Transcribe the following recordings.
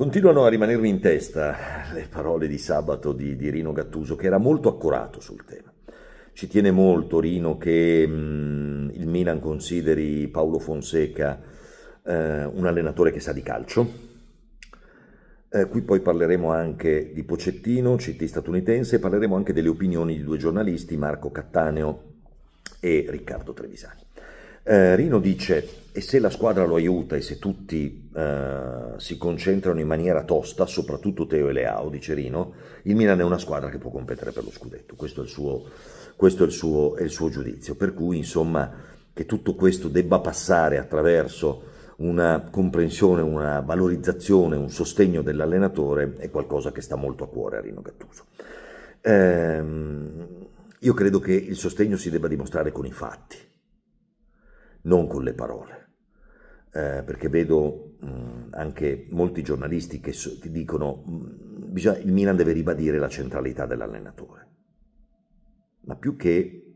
Continuano a rimanermi in testa le parole di sabato di, di Rino Gattuso, che era molto accurato sul tema. Ci tiene molto Rino che mh, mm, il Milan consideri Paolo Fonseca eh, un allenatore che sa di calcio, eh, qui poi parleremo anche di Pocettino, CT statunitense, e parleremo anche delle opinioni di due giornalisti, Marco Cattaneo e Riccardo Trevisani. Eh, Rino dice, e se la squadra lo aiuta e se tutti eh, si concentrano in maniera tosta, soprattutto Teo e Leao, dice Rino, il Milan è una squadra che può competere per lo scudetto. Questo è il suo, questo è il suo, è il suo giudizio. Per cui, insomma, che tutto questo debba passare attraverso una comprensione, una valorizzazione, un sostegno dell'allenatore è qualcosa che sta molto a cuore a Rino Gattuso. Ehm, io credo che il sostegno si debba dimostrare con i fatti non con le parole. Eh, perché vedo mh, mm, anche molti giornalisti che so, ti dicono mh, mm, bisogna, il Milan deve ribadire la centralità dell'allenatore, ma più che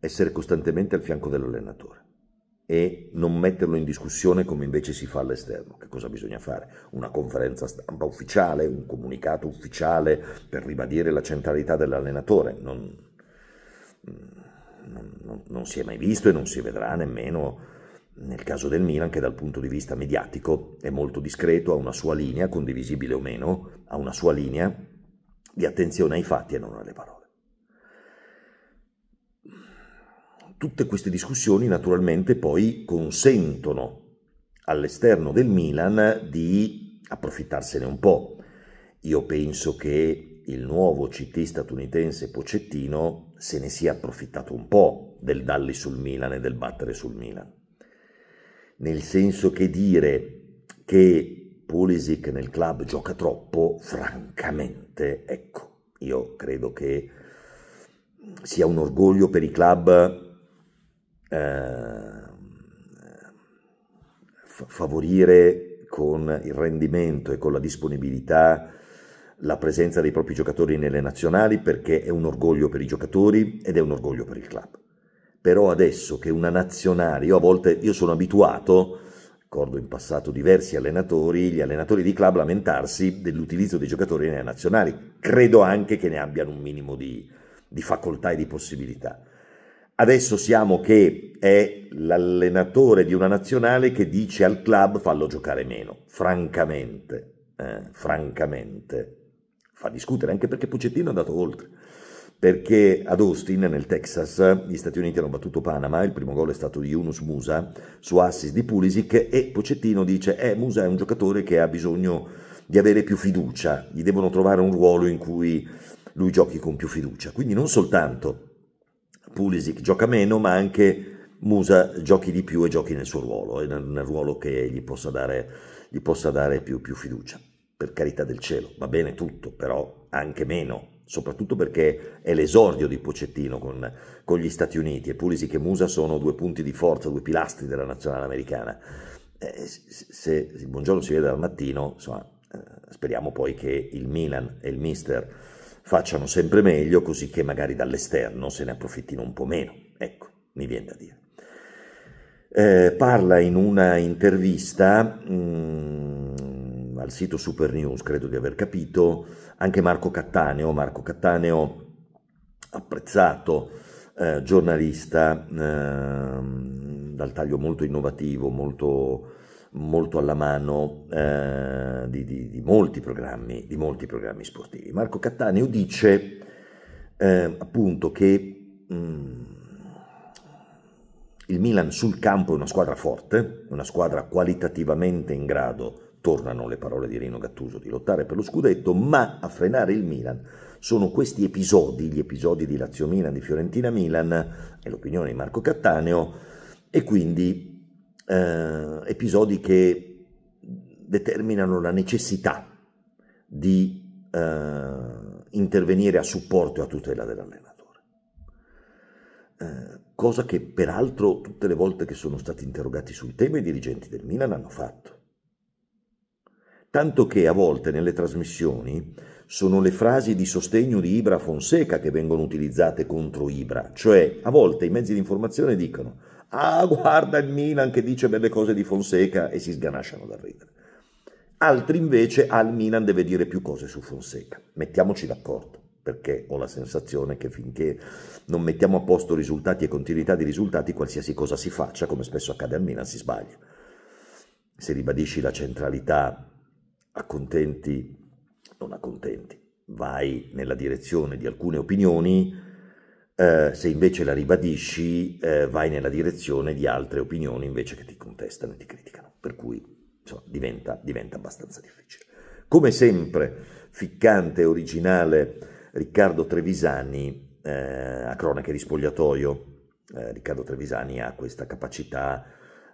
essere costantemente al fianco dell'allenatore e non metterlo in discussione come invece si fa all'esterno. Che cosa bisogna fare? Una conferenza stampa ufficiale, un comunicato ufficiale per ribadire la centralità dell'allenatore. Non... Mh, mm, non, non, non si è mai visto e non si vedrà nemmeno nel caso del Milan che dal punto di vista mediatico è molto discreto, ha una sua linea, condivisibile o meno, ha una sua linea di attenzione ai fatti e non alle parole. Tutte queste discussioni naturalmente poi consentono all'esterno del Milan di approfittarsene un po'. Io penso che il nuovo CT statunitense Pocettino se ne sia approfittato un po' del dalli sul Milan e del battere sul Milan. Nel senso che dire che Pulisic nel club gioca troppo, francamente, ecco, io credo che sia un orgoglio per i club eh, favorire con il rendimento e con la disponibilità la presenza dei propri giocatori nelle nazionali perché è un orgoglio per i giocatori ed è un orgoglio per il club. Però adesso che una nazionale, io a volte io sono abituato, ricordo in passato diversi allenatori, gli allenatori di club lamentarsi dell'utilizzo dei giocatori nelle nazionali, credo anche che ne abbiano un minimo di, di facoltà e di possibilità. Adesso siamo che è l'allenatore di una nazionale che dice al club fallo giocare meno, francamente, eh, francamente fa discutere, anche perché Pucettino è andato oltre. Perché ad Austin, nel Texas, gli Stati Uniti hanno battuto Panama, il primo gol è stato di Yunus Musa su assist di Pulisic e Pocettino dice eh, Musa è un giocatore che ha bisogno di avere più fiducia, gli devono trovare un ruolo in cui lui giochi con più fiducia. Quindi non soltanto Pulisic gioca meno, ma anche Musa giochi di più e giochi nel suo ruolo, nel, nel ruolo che gli possa dare, gli possa dare più, più fiducia per carità del cielo, va bene tutto, però anche meno, soprattutto perché è l'esordio di Pocettino con, con, gli Stati Uniti e Pulisic e Musa sono due punti di forza, due pilastri della nazionale americana. Eh, se, se buongiorno si vede dal mattino, insomma, eh, speriamo poi che il Milan e il Mister facciano sempre meglio, così che magari dall'esterno se ne approfittino un po' meno. Ecco, mi viene da dire. Eh, parla in una intervista... Mh, mm, al sito Super News, credo di aver capito, anche Marco Cattaneo, Marco Cattaneo apprezzato eh, giornalista eh, dal taglio molto innovativo, molto, molto alla mano eh, di, di, di, molti di, molti programmi, sportivi. Marco Cattaneo dice eh, appunto che mh, mm, il Milan sul campo è una squadra forte, una squadra qualitativamente in grado tornano le parole di Rino Gattuso, di lottare per lo scudetto, ma a frenare il Milan sono questi episodi, gli episodi di Lazio Milan, di Fiorentina Milan e l'opinione di Marco Cattaneo, e quindi eh, episodi che determinano la necessità di eh, intervenire a supporto e a tutela dell'allenatore. Eh, cosa che peraltro tutte le volte che sono stati interrogati sul tema i dirigenti del Milan hanno fatto tanto che a volte nelle trasmissioni sono le frasi di sostegno di Ibra Fonseca che vengono utilizzate contro Ibra, cioè a volte i mezzi di informazione dicono ah guarda il Milan che dice belle cose di Fonseca e si sganasciano dal ridere. Altri invece al ah, Milan deve dire più cose su Fonseca. Mettiamoci d'accordo, perché ho la sensazione che finché non mettiamo a posto risultati e continuità di risultati, qualsiasi cosa si faccia, come spesso accade al Milan, si sbaglia. Se ribadisci la centralità accontenti, non accontenti, vai nella direzione di alcune opinioni, eh, se invece la ribadisci eh, vai nella direzione di altre opinioni invece che ti contestano e ti criticano, per cui insomma, diventa, diventa abbastanza difficile. Come sempre, ficcante e originale Riccardo Trevisani eh, a cronache di spogliatoio. Eh, Riccardo Trevisani ha questa capacità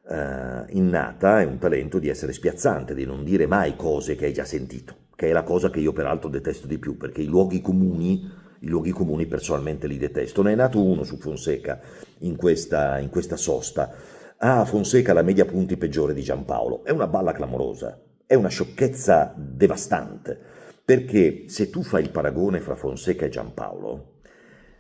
eh, innata e un talento di essere spiazzante, di non dire mai cose che hai già sentito, che è la cosa che io peraltro detesto di più, perché i luoghi comuni, i luoghi comuni personalmente li detesto. Ne è nato uno su Fonseca in questa, in questa sosta. Ah, Fonseca la media punti peggiore di Giampaolo. È una balla clamorosa, è una sciocchezza devastante, perché se tu fai il paragone fra Fonseca e Giampaolo,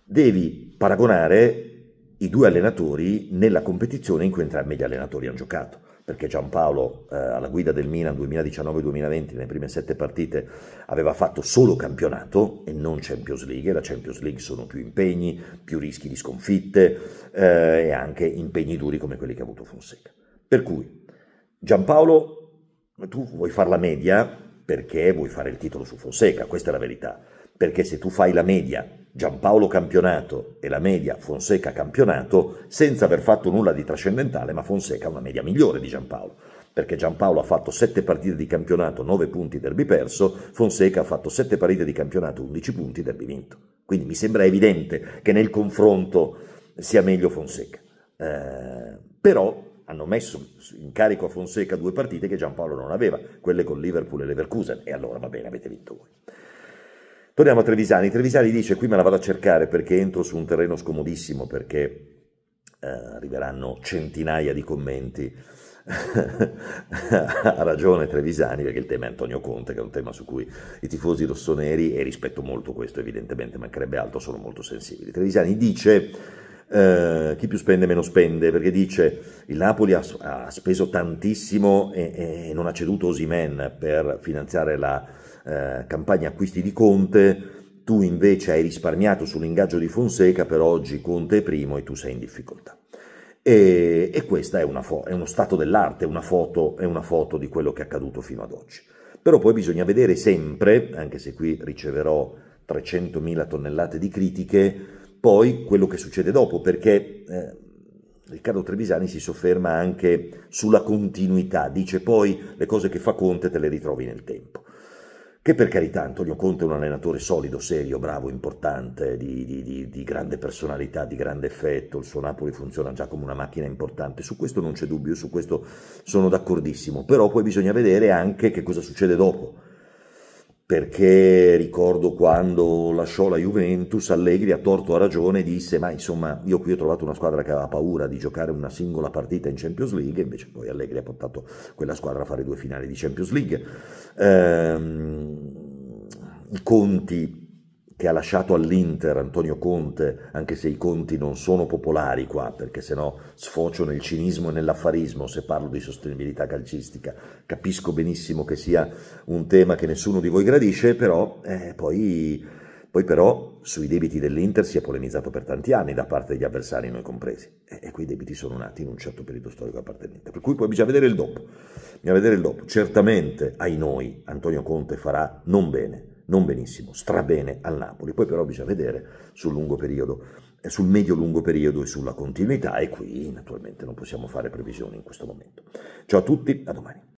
devi paragonare i due allenatori nella competizione in cui entrambi gli allenatori hanno giocato perché Giampaolo eh, alla guida del Milan 2019-2020 nelle prime sette partite aveva fatto solo campionato e non Champions League, la Champions League sono più impegni, più rischi di sconfitte eh, e anche impegni duri come quelli che ha avuto Fonseca. Per cui Giampaolo, tu vuoi fare la media perché vuoi fare il titolo su Fonseca, questa è la verità, perché se tu fai la media Giampaolo Campionato e la media Fonseca Campionato senza aver fatto nulla di trascendentale, ma Fonseca ha una media migliore di Giampaolo, perché Giampaolo ha fatto 7 partite di campionato, 9 punti derby perso, Fonseca ha fatto 7 partite di campionato, 11 punti derby vinto. Quindi mi sembra evidente che nel confronto sia meglio Fonseca. Eh, però hanno messo in carico a Fonseca due partite che Giampaolo non aveva, quelle con Liverpool e Leverkusen, e allora va bene, avete vinto voi. Torniamo a Trevisani. Trevisani dice, qui me la vado a cercare perché entro su un terreno scomodissimo, perché eh, arriveranno centinaia di commenti. ha ragione Trevisani perché il tema è Antonio Conte che è un tema su cui i tifosi rossoneri e rispetto molto questo evidentemente mancherebbe altro sono molto sensibili Trevisani dice eh, chi più spende meno spende, perché dice il Napoli ha, ha speso tantissimo e, e, non ha ceduto Osimen per finanziare la eh, campagna acquisti di Conte, tu invece hai risparmiato sull'ingaggio di Fonseca, per oggi Conte è primo e tu sei in difficoltà. E, e questo è, fo- è, uno stato dell'arte, una foto, è una foto di quello che è accaduto fino ad oggi. Però poi bisogna vedere sempre, anche se qui riceverò 300.000 tonnellate di critiche, poi quello che succede dopo, perché eh, Riccardo Trevisani si sofferma anche sulla continuità, dice poi le cose che fa Conte te le ritrovi nel tempo. Che per carità Antonio Conte è un allenatore solido, serio, bravo, importante, di, di, di, di grande personalità, di grande effetto, il suo Napoli funziona già come una macchina importante, su questo non c'è dubbio, su questo sono d'accordissimo, però poi bisogna vedere anche che cosa succede dopo perché ricordo quando lasciò la Juventus, Allegri a torto a ragione disse ma insomma io qui ho trovato una squadra che aveva paura di giocare una singola partita in Champions League, invece poi Allegri ha portato quella squadra a fare due finali di Champions League. Ehm, I conti che ha lasciato all'Inter Antonio Conte, anche se i conti non sono popolari qua, perché sennò sfocio nel cinismo e nell'affarismo se parlo di sostenibilità calcistica. Capisco benissimo che sia un tema che nessuno di voi gradisce, però eh, poi, poi però sui debiti dell'Inter si è polemizzato per tanti anni da parte degli avversari, noi compresi, e, e quei debiti sono nati in un certo periodo storico da parte dell'Inter. Per cui poi bisogna vedere il dopo. Bisogna vedere il dopo. Certamente, ai noi, Antonio Conte farà non bene non benissimo, strabene al Napoli. Poi però bisogna vedere sul lungo periodo, eh, sul medio-lungo periodo e sulla continuità e qui naturalmente non possiamo fare previsioni in questo momento. Ciao a tutti, a domani.